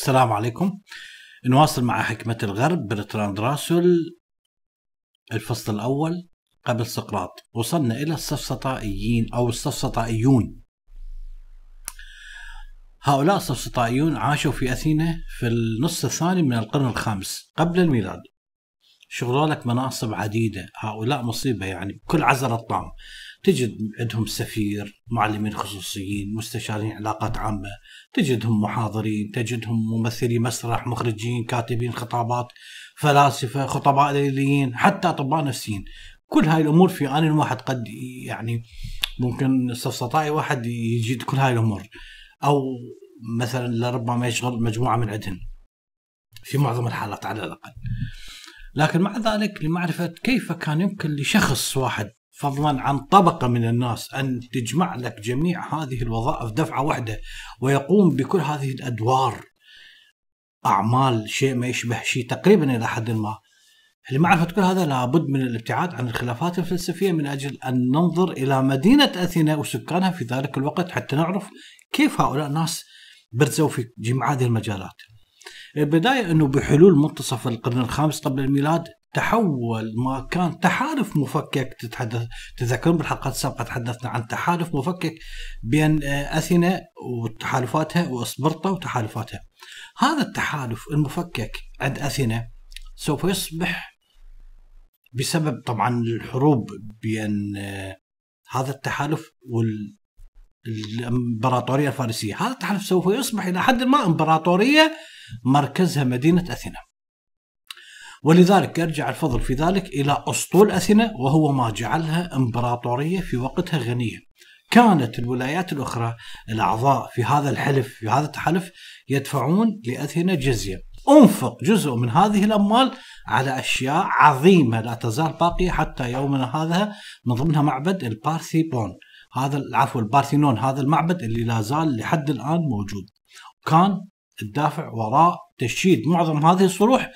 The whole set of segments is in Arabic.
السلام عليكم نواصل مع حكمة الغرب برتراند راسل الفصل الأول قبل سقراط وصلنا إلى السفسطائيين أو السفسطائيون هؤلاء السفسطائيون عاشوا في أثينا في النصف الثاني من القرن الخامس قبل الميلاد شغلوا لك مناصب عديدة هؤلاء مصيبة يعني بكل عزل الطعم تجد عندهم سفير معلمين خصوصيين مستشارين علاقات عامة تجدهم محاضرين تجدهم ممثلي مسرح مخرجين كاتبين خطابات فلاسفة خطباء ليليين حتى أطباء نفسيين كل هاي الأمور في آن واحد قد يعني ممكن استفسطائي واحد يجيد كل هاي الأمور أو مثلا لربما يشغل مجموعة من عندهم في معظم الحالات على الأقل لكن مع ذلك لمعرفة كيف كان يمكن لشخص واحد فضلا عن طبقه من الناس ان تجمع لك جميع هذه الوظائف دفعه واحده ويقوم بكل هذه الادوار اعمال شيء ما يشبه شيء تقريبا الى حد ما لمعرفه كل هذا لابد من الابتعاد عن الخلافات الفلسفيه من اجل ان ننظر الى مدينه اثينا وسكانها في ذلك الوقت حتى نعرف كيف هؤلاء الناس برزوا في جميع هذه المجالات. البدايه انه بحلول منتصف القرن الخامس قبل الميلاد تحول ما كان تحالف مفكك تتحدث تذكرون بالحلقات السابقه تحدثنا عن تحالف مفكك بين آه، اثينا وتحالفاتها واسبرطا وتحالفاتها. هذا التحالف المفكك عند اثينا سوف يصبح بسبب طبعا الحروب بين آه، هذا التحالف والامبراطوريه الفارسيه، هذا التحالف سوف يصبح الى حد ما امبراطوريه مركزها مدينه اثينا. ولذلك يرجع الفضل في ذلك إلى أسطول أثينا وهو ما جعلها إمبراطورية في وقتها غنية كانت الولايات الأخرى الأعضاء في هذا الحلف في هذا التحالف يدفعون لأثينا جزية انفق جزء من هذه الأموال على أشياء عظيمة لا تزال باقية حتى يومنا هذا من ضمنها معبد البارثيبون هذا عفوا البارثينون هذا المعبد اللي لا زال لحد الآن موجود كان الدافع وراء تشييد معظم هذه الصروح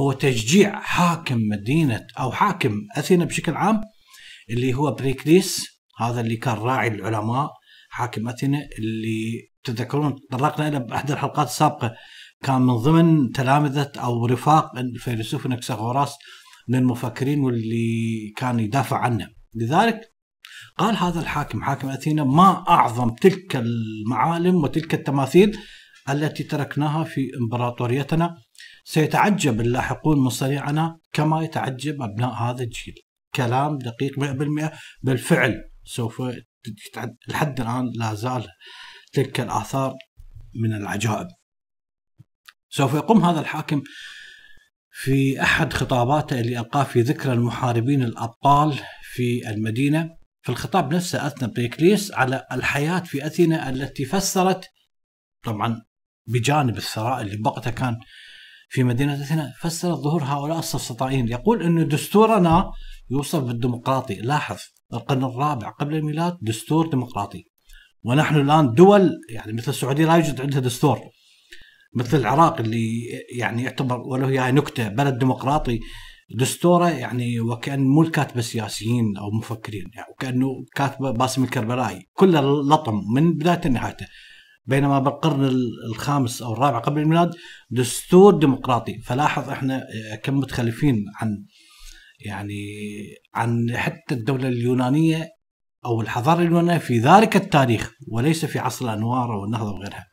هو تشجيع حاكم مدينة أو حاكم أثينا بشكل عام اللي هو بريكليس هذا اللي كان راعي العلماء حاكم أثينا اللي تذكرون تطرقنا له أحد الحلقات السابقة كان من ضمن تلامذة أو رفاق الفيلسوف نكساغوراس من المفكرين واللي كان يدافع عنه لذلك قال هذا الحاكم حاكم أثينا ما أعظم تلك المعالم وتلك التماثيل التي تركناها في إمبراطوريتنا سيتعجب اللاحقون صنيعنا كما يتعجب أبناء هذا الجيل كلام دقيق 100% بالفعل سوف لحد الآن لا زال تلك الآثار من العجائب سوف يقوم هذا الحاكم في أحد خطاباته اللي ألقاه في ذكرى المحاربين الأبطال في المدينة في الخطاب نفسه أثنى بريكليس على الحياة في أثينا التي فسرت طبعا بجانب الثراء اللي بقته كان في مدينة أثينا فسر ظهور هؤلاء السفسطائيين يقول أن دستورنا يوصف بالديمقراطي لاحظ القرن الرابع قبل الميلاد دستور ديمقراطي ونحن الآن دول يعني مثل السعودية لا يوجد عندها دستور مثل العراق اللي يعني يعتبر ولو هي يعني نكتة بلد ديمقراطي دستوره يعني وكان مو الكاتبه سياسيين او مفكرين يعني وكانه كاتبه باسم الكربلائي كله لطم من بدايه نهايته بينما بالقرن الخامس او الرابع قبل الميلاد دستور ديمقراطي فلاحظ احنا كم متخلفين عن يعني عن حتى الدوله اليونانيه او الحضاره اليونانيه في ذلك التاريخ وليس في عصر الانوار او النهضه وغيرها.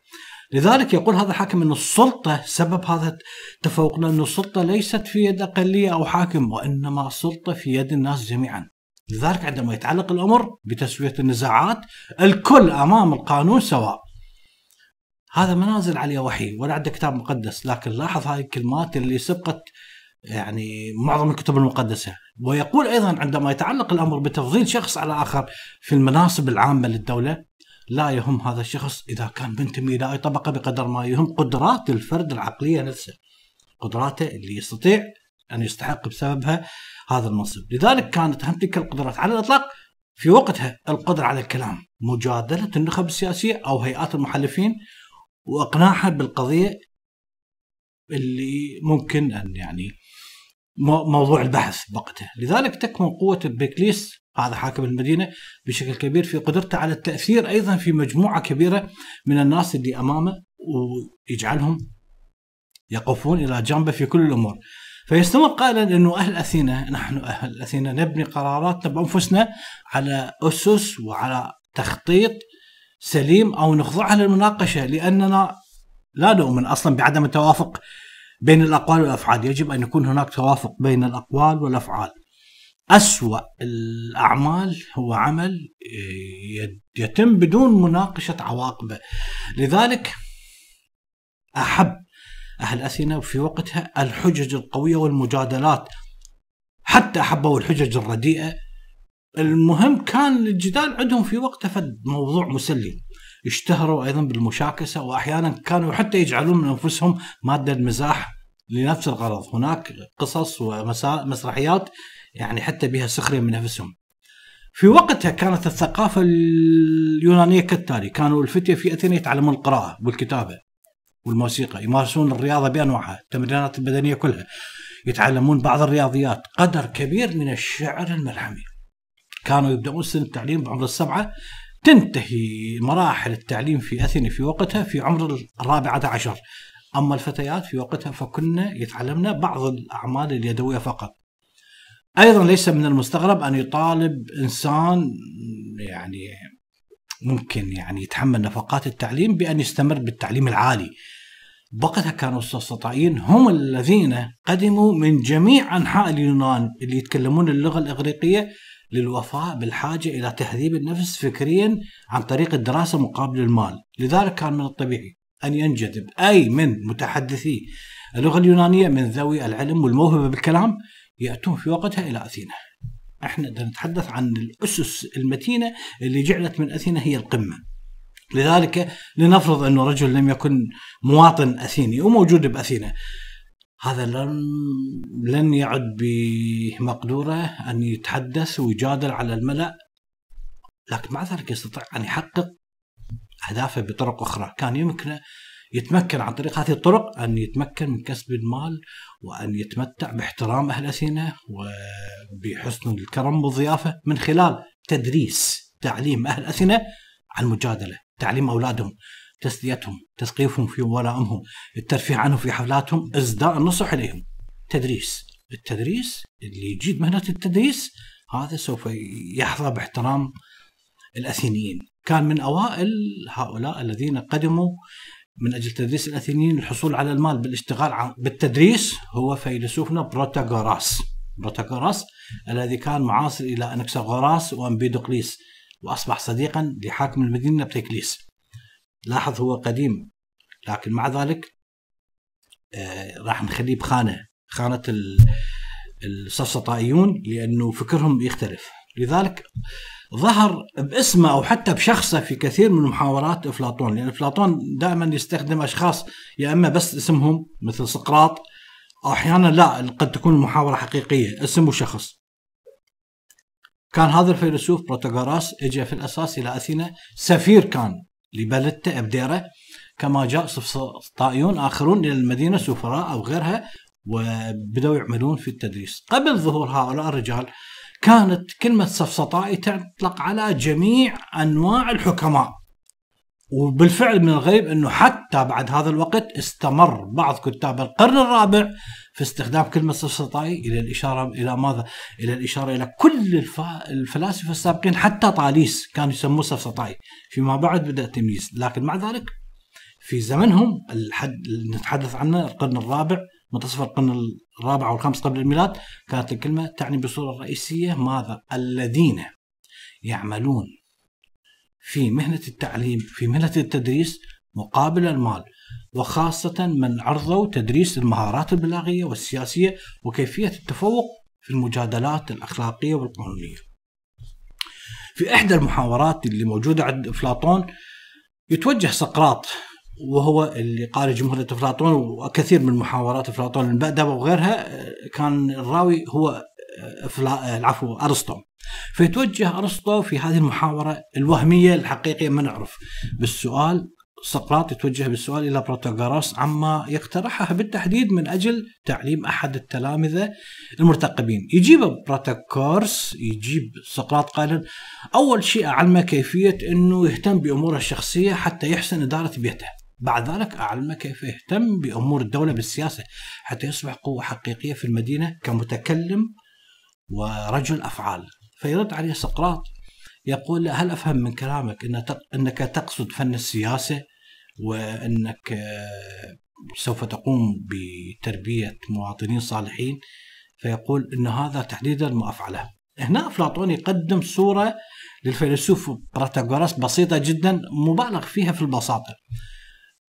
لذلك يقول هذا الحاكم ان السلطه سبب هذا تفوقنا ان السلطه ليست في يد اقليه او حاكم وانما السلطه في يد الناس جميعا. لذلك عندما يتعلق الامر بتسويه النزاعات الكل امام القانون سواء. هذا ما نازل عليه وحي ولا عنده كتاب مقدس لكن لاحظ هاي الكلمات اللي سبقت يعني معظم الكتب المقدسه ويقول ايضا عندما يتعلق الامر بتفضيل شخص على اخر في المناصب العامه للدوله لا يهم هذا الشخص اذا كان بنتمي إلى أي طبقه بقدر ما يهم قدرات الفرد العقليه نفسه قدراته اللي يستطيع ان يستحق بسببها هذا المنصب لذلك كانت اهم تلك القدرات على الاطلاق في وقتها القدره على الكلام مجادله النخب السياسيه او هيئات المحلفين واقناعها بالقضيه اللي ممكن ان يعني موضوع البحث بوقته، لذلك تكمن قوه بيكليس هذا حاكم المدينه بشكل كبير في قدرته على التاثير ايضا في مجموعه كبيره من الناس اللي امامه ويجعلهم يقفون الى جنبه في كل الامور. فيستمر قائلا انه اهل اثينا نحن اهل اثينا نبني قراراتنا بانفسنا على اسس وعلى تخطيط سليم او نخضعها للمناقشه لاننا لا نؤمن اصلا بعدم التوافق بين الاقوال والافعال، يجب ان يكون هناك توافق بين الاقوال والافعال. أسوأ الأعمال هو عمل آه، يتم بدون مناقشة عواقبه لذلك أحب أهل أثينا في وقتها الحجج القوية والمجادلات حتى أحبوا الحجج الرديئة المهم كان الجدال عندهم في وقته فد موضوع مسلي اشتهروا ايضا بالمشاكسه واحيانا كانوا حتى يجعلون من انفسهم ماده مزاح لنفس الغرض هناك قصص ومسرحيات يعني حتى بها سخريه من انفسهم في وقتها كانت الثقافه اليونانيه كالتالي كانوا الفتيه في اثينا يتعلمون القراءه والكتابه والموسيقى يمارسون الرياضه بانواعها التمرينات البدنيه كلها يتعلمون بعض الرياضيات قدر كبير من الشعر الملحمي كانوا يبدأون سن التعليم بعمر السبعة تنتهي مراحل التعليم في أثينا في وقتها في عمر الرابعة عشر أما الفتيات في وقتها فكنا يتعلمنا بعض الأعمال اليدوية فقط أيضا ليس من المستغرب أن يطالب إنسان يعني ممكن يعني يتحمل نفقات التعليم بأن يستمر بالتعليم العالي وقتها كانوا السلسطائيين هم الذين قدموا من جميع أنحاء اليونان اللي يتكلمون اللغة الإغريقية للوفاء بالحاجة إلى تهذيب النفس فكريا عن طريق الدراسة مقابل المال لذلك كان من الطبيعي أن ينجذب أي من متحدثي اللغة اليونانية من ذوي العلم والموهبة بالكلام يأتون في وقتها إلى أثينا احنا نتحدث عن الأسس المتينة اللي جعلت من أثينا هي القمة لذلك لنفرض أنه رجل لم يكن مواطن أثيني وموجود بأثينا هذا لن لن يعد بمقدوره ان يتحدث ويجادل على الملا لكن مع ذلك يستطيع ان يحقق اهدافه بطرق اخرى كان يمكنه يتمكن عن طريق هذه الطرق ان يتمكن من كسب المال وان يتمتع باحترام اهل سيناء وبحسن الكرم والضيافه من خلال تدريس تعليم اهل اثينا عن المجادله، تعليم اولادهم تسليتهم تثقيفهم في ولائمهم الترفيه عنهم في حفلاتهم إصداء النصح إليهم تدريس التدريس اللي يجيد مهنة التدريس هذا سوف يحظى باحترام الأثينيين كان من أوائل هؤلاء الذين قدموا من أجل تدريس الأثينيين الحصول على المال بالاشتغال بالتدريس هو فيلسوفنا بروتاغوراس بروتاغوراس الذي كان معاصر إلى أنكساغوراس وأمبيدوقليس وأصبح صديقا لحاكم المدينة بتيكليس لاحظ هو قديم لكن مع ذلك آه، راح نخليه بخانه خانه السفسطائيون لانه فكرهم يختلف لذلك ظهر باسمه او حتى بشخصه في كثير من محاورات افلاطون لان افلاطون دائما يستخدم اشخاص يا اما بس اسمهم مثل سقراط او احيانا لا قد تكون المحاوره حقيقيه اسم وشخص كان هذا الفيلسوف بروتاغوراس اجى في الاساس الى اثينا سفير كان لبلدته أبديرة كما جاء طائيون آخرون إلى المدينة سفراء أو غيرها وبدأوا يعملون في التدريس قبل ظهور هؤلاء الرجال كانت كلمة سفسطائي تطلق على جميع أنواع الحكماء وبالفعل من الغريب أنه حتى بعد هذا الوقت استمر بعض كتاب القرن الرابع في استخدام كلمة سفسطائي إلى الإشارة إلى ماذا؟ إلى الإشارة إلى كل الف... الفلاسفة السابقين حتى طاليس كانوا يسموه سفسطائي فيما بعد بدأ التمييز لكن مع ذلك في زمنهم الحد نتحدث عنه القرن الرابع منتصف القرن الرابع او الخامس قبل الميلاد كانت الكلمة تعني بصورة رئيسية ماذا؟ الذين يعملون في مهنة التعليم في مهنة التدريس مقابل المال وخاصة من عرضوا تدريس المهارات البلاغية والسياسية وكيفية التفوق في المجادلات الأخلاقية والقانونية في إحدى المحاورات اللي موجودة عند أفلاطون يتوجه سقراط وهو اللي قال جمهورية أفلاطون وكثير من محاورات أفلاطون البأدبة وغيرها كان الراوي هو آه، آه، العفو أرسطو فيتوجه أرسطو في هذه المحاورة الوهمية الحقيقية ما نعرف بالسؤال سقراط يتوجه بالسؤال إلى بروتاغوراس عما يقترحه بالتحديد من أجل تعليم أحد التلامذة المرتقبين يجيب بروتاكورس يجيب سقراط قائلا أول شيء أعلمه كيفية أنه يهتم بأموره الشخصية حتى يحسن إدارة بيته بعد ذلك أعلمه كيف يهتم بأمور الدولة بالسياسة حتى يصبح قوة حقيقية في المدينة كمتكلم ورجل أفعال فيرد عليه سقراط يقول هل أفهم من كلامك أن أنك تقصد فن السياسة وأنك آه، سوف تقوم بتربية مواطنين صالحين فيقول أن هذا تحديدا ما أفعله هنا أفلاطون يقدم صورة للفيلسوف بروتاغوراس بسيطة جدا مبالغ فيها في البساطة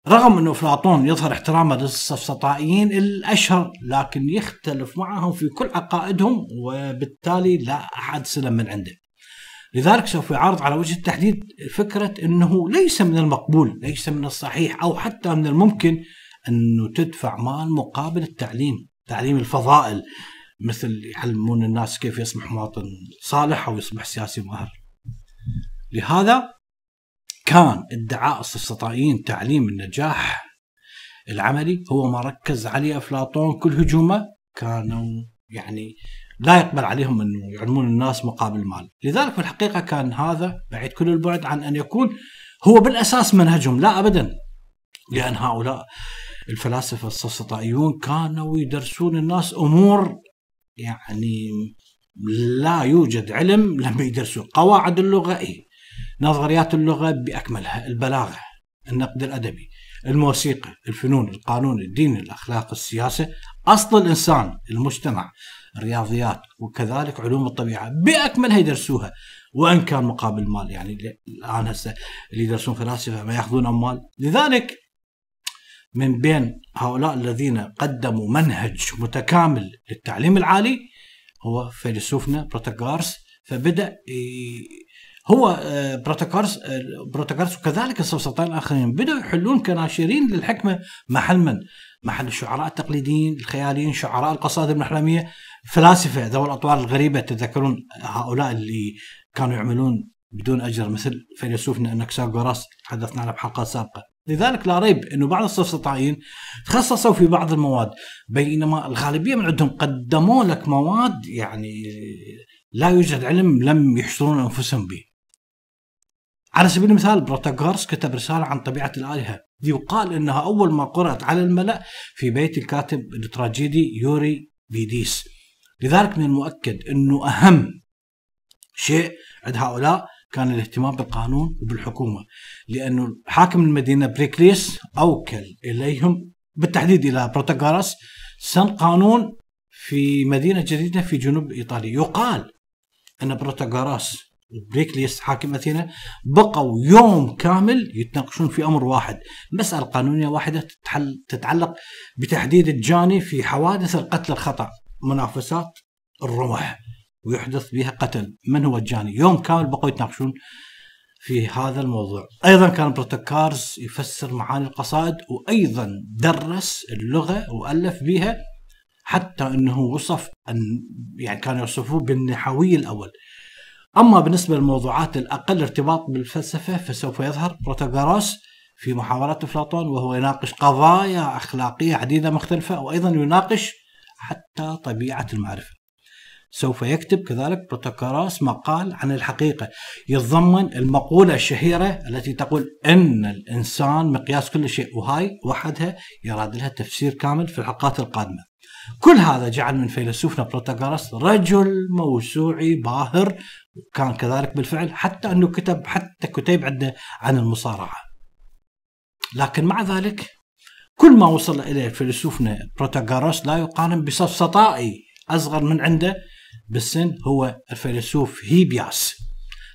رغم انه أفلاطون يظهر احترامه للسفسطائيين الأشهر لكن يختلف معهم في كل عقائدهم وبالتالي لا أحد سلم من عنده لذلك سوف يعرض على وجه التحديد فكرة أنه ليس من المقبول ليس من الصحيح أو حتى من الممكن أنه تدفع مال مقابل التعليم تعليم الفضائل مثل يعلمون الناس كيف يصبح مواطن صالح أو يصبح سياسي ماهر لهذا كان ادعاء السفسطائيين تعليم النجاح العملي هو ما ركز عليه أفلاطون كل هجومه كانوا يعني لا يقبل عليهم انه يعلمون الناس مقابل مال، لذلك في الحقيقه كان هذا بعيد كل البعد عن ان يكون هو بالاساس منهجهم، لا ابدا. لان هؤلاء الفلاسفه السفسطائيون كانوا يدرسون الناس امور يعني لا يوجد علم لم يدرسوا قواعد اللغه اي نظريات اللغه باكملها، البلاغه، النقد الادبي، الموسيقى، الفنون، القانون، الدين، الاخلاق، السياسه، اصل الانسان، المجتمع، الرياضيات وكذلك علوم الطبيعه باكملها يدرسوها وان كان مقابل مال يعني الان هسه اللي يدرسون فلاسفه ما ياخذون اموال لذلك من بين هؤلاء الذين قدموا منهج متكامل للتعليم العالي هو فيلسوفنا بروتاغورس فبدا هو آه، بروتاغورس آه، بروتاغورس وكذلك السلطان الاخرين بداوا يحلون كناشرين للحكمه محل من؟ محل الشعراء التقليديين الخياليين شعراء القصائد المحلميه فلاسفه ذوي الاطوار الغريبه تذكرون هؤلاء اللي كانوا يعملون بدون اجر مثل فيلسوفنا انكساغوراس تحدثنا عنه بحلقات سابقه لذلك لا ريب انه بعض السفسطائيين تخصصوا في بعض المواد بينما الغالبيه من عندهم قدموا لك مواد يعني لا يوجد علم لم يحصرون انفسهم به. على سبيل المثال بروتاغورس كتب رساله عن طبيعه الالهه يقال انها اول ما قرات على الملا في بيت الكاتب التراجيدي يوري بيديس لذلك من المؤكد أنه أهم شيء عند هؤلاء كان الاهتمام بالقانون وبالحكومة لأنه حاكم المدينة بريكليس أوكل إليهم بالتحديد إلى بروتاغورس سن قانون في مدينة جديدة في جنوب إيطاليا يقال أن بروتاغورس بريكليس حاكم اثينا بقوا يوم كامل يتناقشون في امر واحد، مساله قانونيه واحده تتعلق بتحديد الجاني في حوادث القتل الخطا، منافسات الرمح ويحدث بها قتل من هو الجاني يوم كامل بقوا يتناقشون في هذا الموضوع أيضا كان بروتوكارس يفسر معاني القصائد وأيضا درس اللغة وألف بها حتى أنه وصف أن يعني كان يوصفوه بالنحوي الأول أما بالنسبة للموضوعات الأقل ارتباط بالفلسفة فسوف يظهر بروتاغوراس في محاولات أفلاطون وهو يناقش قضايا أخلاقية عديدة مختلفة وأيضا يناقش حتى طبيعة المعرفة سوف يكتب كذلك بروتوكراس مقال عن الحقيقة يتضمن المقولة الشهيرة التي تقول أن الإنسان مقياس كل شيء وهاي وحدها يراد لها تفسير كامل في الحلقات القادمة كل هذا جعل من فيلسوفنا بروتاغوراس رجل موسوعي باهر كان كذلك بالفعل حتى أنه كتب حتى كتيب عنده عن المصارعة لكن مع ذلك كل ما وصل إليه فيلسوفنا بروتاغوراس لا يقارن بسفسطائي أصغر من عنده بالسن هو الفيلسوف هيبياس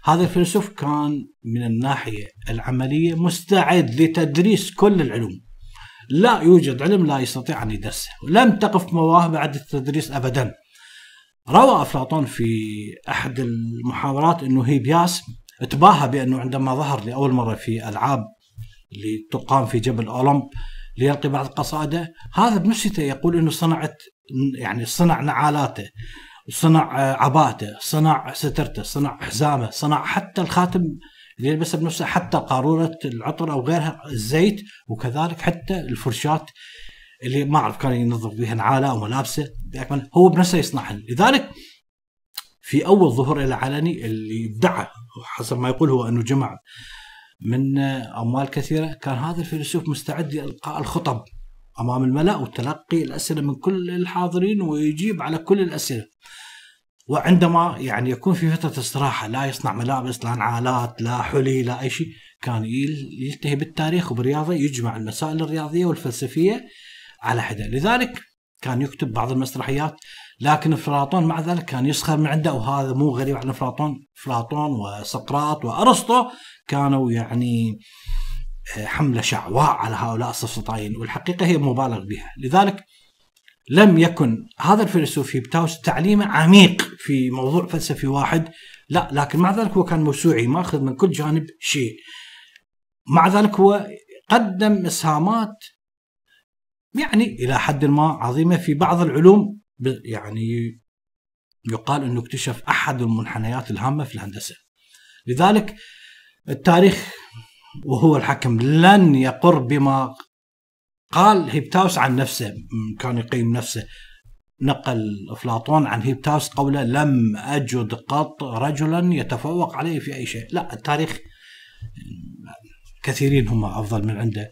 هذا الفيلسوف كان من الناحية العملية مستعد لتدريس كل العلوم لا يوجد علم لا يستطيع أن يدرسه لم تقف مواهبه بعد التدريس أبدا روى أفلاطون في أحد المحاورات أنه هيبياس تباهى بأنه عندما ظهر لأول مرة في ألعاب اللي تقام في جبل أولمب ليلقي بعض قصائده هذا بنفسه يقول انه صنعت يعني صنع نعالاته صنع آه، عباته صنع سترته صنع حزامه صنع حتى الخاتم اللي يلبسه بنفسه حتى قارورة العطر أو غيرها الزيت وكذلك حتى الفرشاة اللي ما أعرف كان ينظف بها نعاله أو ملابسه بأكمل هو بنفسه يصنعها لذلك في أول ظهور العلني اللي ادعى حسب ما يقول هو أنه جمع من أموال كثيرة كان هذا الفيلسوف مستعد لإلقاء الخطب أمام الملأ وتلقي الأسئلة من كل الحاضرين ويجيب على كل الأسئلة وعندما يعني يكون في فترة استراحة لا يصنع ملابس لا نعالات لا حلي لا أي شيء كان يلتهي بالتاريخ وبالرياضة يجمع المسائل الرياضية والفلسفية على حدة لذلك كان يكتب بعض المسرحيات لكن افلاطون مع ذلك كان يسخر من عنده وهذا مو غريب عن افلاطون افلاطون وسقراط وارسطو كانوا يعني آه، حملة شعواء على هؤلاء السفسطائيين والحقيقة هي مبالغ بها لذلك لم يكن هذا الفيلسوف هيبتاوس تعليمه عميق في موضوع فلسفي واحد لا لكن مع ذلك هو كان موسوعي ماخذ من كل جانب شيء مع ذلك هو قدم اسهامات يعني الى حد ما عظيمه في بعض العلوم يعني يقال انه اكتشف احد المنحنيات الهامه في الهندسه لذلك التاريخ وهو الحكم لن يقر بما قال هيبتاوس عن نفسه كان يقيم نفسه نقل افلاطون عن هيبتاوس قوله لم اجد قط رجلا يتفوق عليه في اي شيء، لا التاريخ كثيرين هم افضل من عنده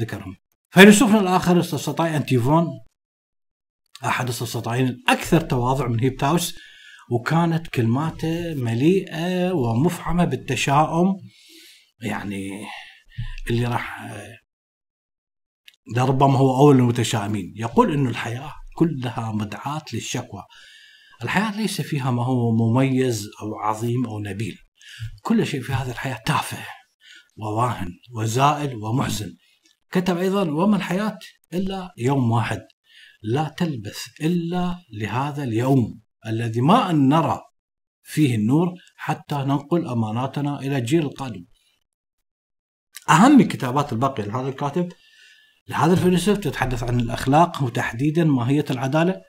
ذكرهم. فيلسوفنا الاخر استستاي انتيفون احد السلاطين الاكثر تواضع من هيبتاوس وكانت كلماته مليئه ومفعمه بالتشاؤم يعني اللي راح لربما هو اول المتشائمين يقول ان الحياه كلها مدعاه للشكوى الحياه ليس فيها ما هو مميز او عظيم او نبيل كل شيء في هذه الحياه تافه وواهن وزائل ومحزن كتب ايضا وما الحياه الا يوم واحد لا تلبث الا لهذا اليوم الذي ما أن نرى فيه النور حتى ننقل أماناتنا إلى الجيل القادم أهم الكتابات الباقية لهذا الكاتب لهذا الفيلسوف تتحدث عن الأخلاق وتحديدا ماهية العدالة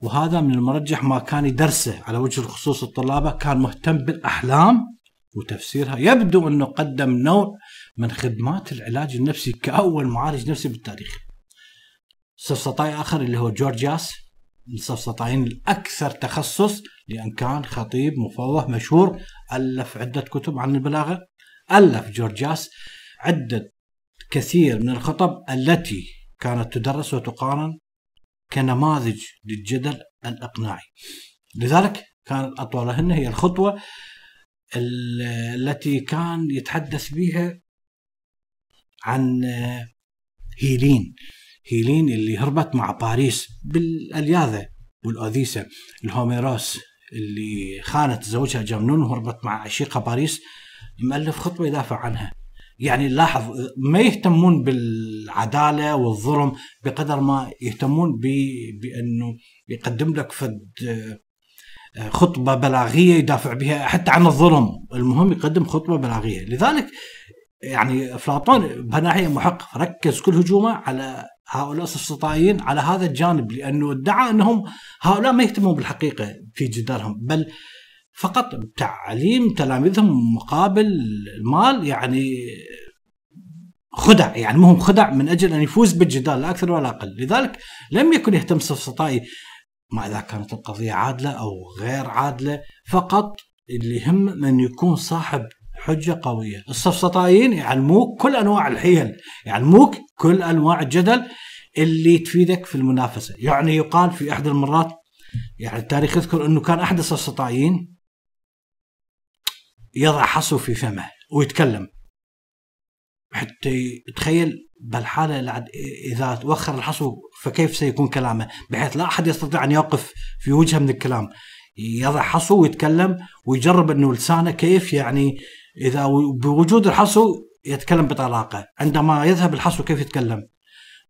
وهذا من المرجح ما كان يدرسه على وجه الخصوص الطلابة كان مهتم بالأحلام وتفسيرها يبدو أنه قدم نوع من خدمات العلاج النفسي كأول معالج نفسي بالتاريخ سفسطائي آخر اللي هو جورجياس مسطعين الاكثر تخصص لان كان خطيب مفوه مشهور الف عده كتب عن البلاغه الف جورجاس عده كثير من الخطب التي كانت تدرس وتقارن كنماذج للجدل الاقناعي لذلك كانت اطولهن هي الخطوه التي كان يتحدث بها عن هيلين هيلين اللي هربت مع باريس بالالياذه والاوديسه الهوميروس اللي خانت زوجها جمنون وهربت مع عشيقها باريس مؤلف خطبه يدافع عنها يعني لاحظ ما يهتمون بالعداله والظلم بقدر ما يهتمون بانه يقدم لك فد خطبه بلاغيه يدافع بها حتى عن الظلم، المهم يقدم خطبه بلاغيه، لذلك يعني افلاطون بناحيه محق ركز كل هجومه على هؤلاء السفسطائيين على هذا الجانب لانه ادعى انهم هؤلاء ما يهتمون بالحقيقه في جدالهم بل فقط تعليم تلاميذهم مقابل المال يعني خدع يعني مهم خدع من اجل ان يفوز بالجدال لا اكثر ولا اقل، لذلك لم يكن يهتم السفسطائي ما اذا كانت القضيه عادله او غير عادله، فقط اللي يهم ان يكون صاحب حجة قوية السفسطائيين يعلموك كل أنواع الحيل يعلموك كل أنواع الجدل اللي تفيدك في المنافسة يعني يقال في أحد المرات يعني التاريخ يذكر أنه كان أحد السفسطائيين يضع حصو في فمه ويتكلم حتى تخيل بالحالة إذا توخر الحصو فكيف سيكون كلامه بحيث لا أحد يستطيع أن يقف في وجهه من الكلام يضع حصو ويتكلم ويجرب أنه لسانه كيف يعني اذا بوجود الحصو يتكلم بطلاقه عندما يذهب الحصو كيف يتكلم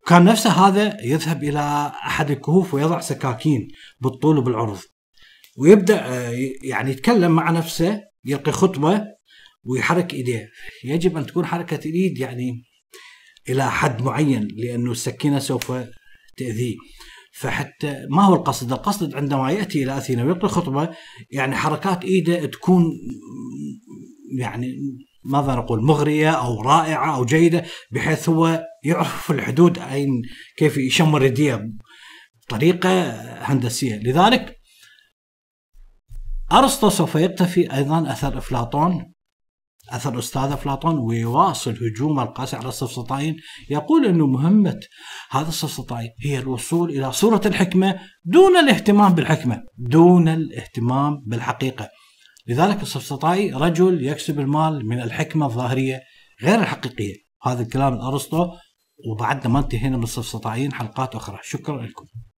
كان نفسه هذا يذهب الى احد الكهوف ويضع سكاكين بالطول وبالعرض ويبدا آه، يعني يتكلم مع نفسه يلقي خطبه ويحرك ايديه يجب ان تكون حركه الايد يعني الى حد معين لانه السكينه سوف تاذيه فحتى ما هو القصد؟ القصد عندما ياتي الى اثينا ويلقي خطبه يعني حركات ايده تكون يعني ماذا نقول اقول مغريه او رائعه او جيده بحيث هو يعرف الحدود اين كيف يشمر يديه بطريقه هندسيه لذلك ارسطو سوف يقتفي ايضا اثر افلاطون اثر استاذ افلاطون ويواصل هجوم القاسي على السفسطائيين يقول انه مهمه هذا السفسطائي هي الوصول الى صوره الحكمه دون الاهتمام بالحكمه دون الاهتمام بالحقيقه لذلك السفسطائي رجل يكسب المال من الحكمة الظاهرية غير الحقيقية هذا الكلام أرسطو وبعدنا ما انتهينا من السفسطائيين حلقات أخرى شكرا لكم